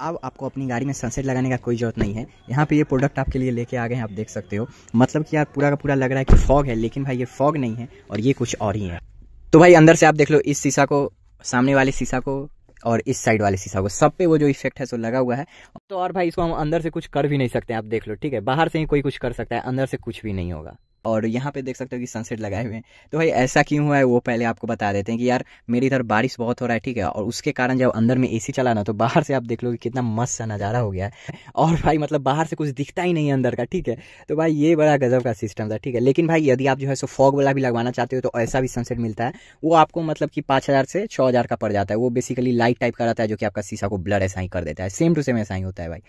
अब आपको अपनी गाड़ी में सनसेट लगाने का कोई ज़रूरत नहीं है यहाँ पे ये प्रोडक्ट आपके लिए लेके आ गए हैं आप देख सकते हो मतलब कि यार पूरा का पूरा लग रहा है कि फॉग है लेकिन भाई ये फॉग नहीं है और ये कुछ और ही है तो भाई अंदर से आप देख लो इस शीशा को सामने वाले शीशा को और इस साइड वाले शीशा को सब पे वो जो इफेक्ट है सो लगा हुआ है तो और भाई इसको हम अंदर से कुछ कर भी नहीं सकते आप देख लो ठीक है बाहर से ही कोई कुछ कर सकता है अंदर से कुछ भी नहीं होगा और यहाँ पे देख सकते हो कि सनसेट लगाए हुए हैं तो भाई ऐसा क्यों हुआ है वो पहले आपको बता देते हैं कि यार मेरी इधर बारिश बहुत हो रहा है ठीक है और उसके कारण जब अंदर में एसी चला ना तो बाहर से आप देख लो कि कितना मस्त सा नज़ारा हो गया है और भाई मतलब बाहर से कुछ दिखता ही नहीं अंदर का ठीक है तो भाई ये बड़ा गजब का सिस्टम था ठीक है लेकिन भाई यदि आप जो है सो फॉग वाला भी लगवाना चाहते हो तो ऐसा भी सनसेट मिलता है वो आपको मतलब कि पाँच हज़ार से छः हज़ार का पड़ जाता है वो बेसिकली लाइट टाइप का रहता है जो कि आपका शीशा को ब्लड ऐसा ही कर देता है सेम टू सेम ऐसा ही होता है भाई